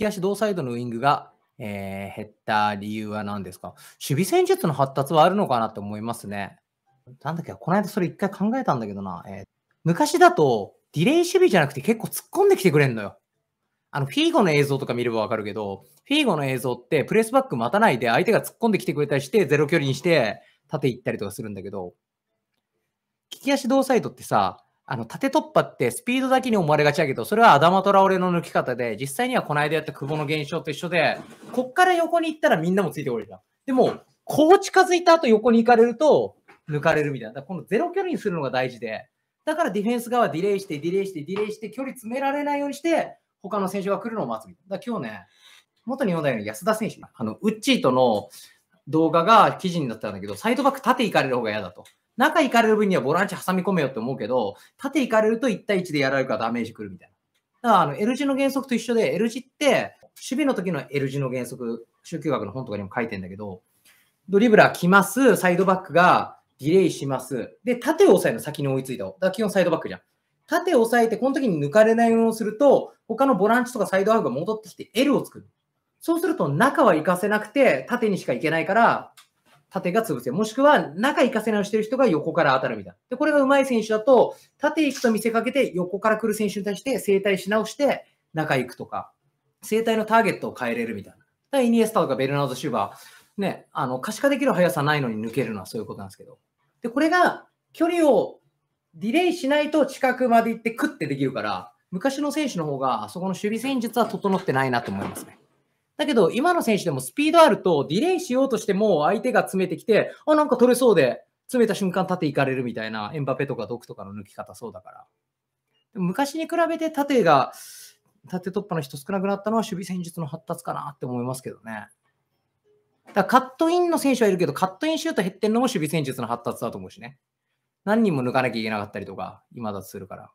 き足同サイドのウイングが、えー、減った理由は何ですか守備戦術の発達はあるのかなって思いますね。なんだっけ、この間それ一回考えたんだけどな。えー、昔だと、ディレイ守備じゃなくて結構突っ込んできてくれんのよ。あの、フィーゴの映像とか見ればわかるけど、フィーゴの映像ってプレスバック待たないで相手が突っ込んできてくれたりして、ゼロ距離にして、縦行ったりとかするんだけど、利き足同サイドってさ、あの、縦突破ってスピードだけに思われがちだけど、それはアダマトラオレの抜き方で、実際にはこの間やった久保の現象と一緒で、こっから横に行ったらみんなもついてこれるじゃん。でも、こう近づいた後横に行かれると、抜かれるみたいな。このゼロ距離にするのが大事で、だからディフェンス側はディレイして、ディレイして、ディレイして、距離詰められないようにして、他の選手が来るのを待つみたいな。だ今日ね、元日本代表の安田選手、あの、ウッチーとの動画が記事になったんだけど、サイドバック縦行かれる方が嫌だと。中行かれる分にはボランチ挟み込めよって思うけど、縦行かれると1対1でやられるからダメージくるみたいな。だからあの L 字の原則と一緒で、L 字って守備の時の L 字の原則、宗教学の本とかにも書いてんだけど、ドリブラー来ます、サイドバックがディレイします。で、縦を押さえの先に追いついた。だから基本サイドバックじゃん。縦を押さえて、この時に抜かれないようにすると、他のボランチとかサイドアウトが戻ってきて L を作る。そうすると中は行かせなくて、縦にしか行けないから、縦が潰せもしくは、中行かせ直してる人が横から当たるみたいな。で、これが上手い選手だと、縦行くと見せかけて、横から来る選手に対して整体し直して、中行くとか、整体のターゲットを変えれるみたいな。だからイニエスタとかベルナード・シューバー、ね、あの、可視化できる速さないのに抜けるのはそういうことなんですけど。で、これが、距離をディレイしないと近くまで行ってクッてできるから、昔の選手の方が、あそこの守備戦術は整ってないなと思いますね。だけど、今の選手でもスピードあると、ディレイしようとしても、相手が詰めてきて、あ、なんか取れそうで、詰めた瞬間縦行かれるみたいな、エンバペとかドクとかの抜き方そうだから。昔に比べて縦が、縦突破の人少なくなったのは守備戦術の発達かなって思いますけどね。だカットインの選手はいるけど、カットインシュート減ってんのも守備戦術の発達だと思うしね。何人も抜かなきゃいけなかったりとか、今だとするから。